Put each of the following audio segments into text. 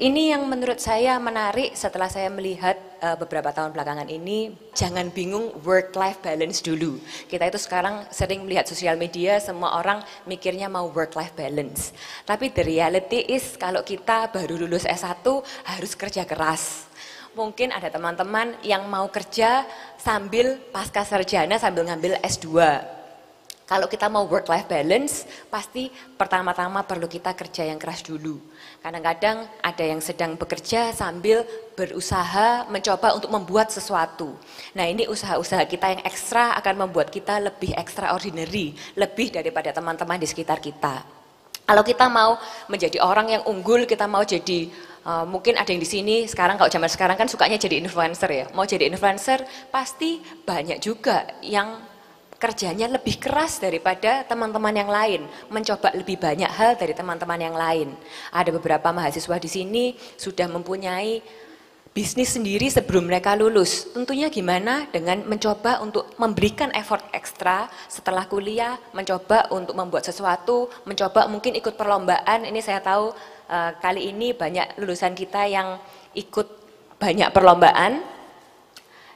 Ini yang menurut saya menarik setelah saya melihat uh, beberapa tahun belakangan ini, jangan bingung work-life balance dulu. Kita itu sekarang sering melihat sosial media, semua orang mikirnya mau work-life balance. Tapi the reality is kalau kita baru lulus S1 harus kerja keras. Mungkin ada teman-teman yang mau kerja sambil pasca sarjana sambil ngambil S2 kalau kita mau work life balance, pasti pertama-tama perlu kita kerja yang keras dulu. Kadang-kadang ada yang sedang bekerja sambil berusaha mencoba untuk membuat sesuatu. Nah, ini usaha-usaha kita yang ekstra akan membuat kita lebih extraordinary, lebih daripada teman-teman di sekitar kita. Kalau kita mau menjadi orang yang unggul, kita mau jadi uh, mungkin ada yang di sini sekarang kalau zaman sekarang kan sukanya jadi influencer ya. Mau jadi influencer pasti banyak juga yang kerjanya lebih keras daripada teman-teman yang lain, mencoba lebih banyak hal dari teman-teman yang lain. Ada beberapa mahasiswa di sini sudah mempunyai bisnis sendiri sebelum mereka lulus. Tentunya gimana dengan mencoba untuk memberikan effort ekstra setelah kuliah, mencoba untuk membuat sesuatu, mencoba mungkin ikut perlombaan. Ini saya tahu eh, kali ini banyak lulusan kita yang ikut banyak perlombaan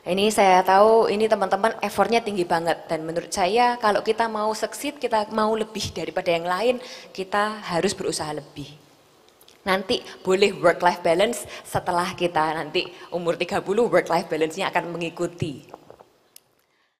ini saya tahu ini teman-teman effortnya tinggi banget dan menurut saya kalau kita mau succeed, kita mau lebih daripada yang lain, kita harus berusaha lebih. Nanti boleh work life balance setelah kita nanti umur 30 work life balance-nya akan mengikuti.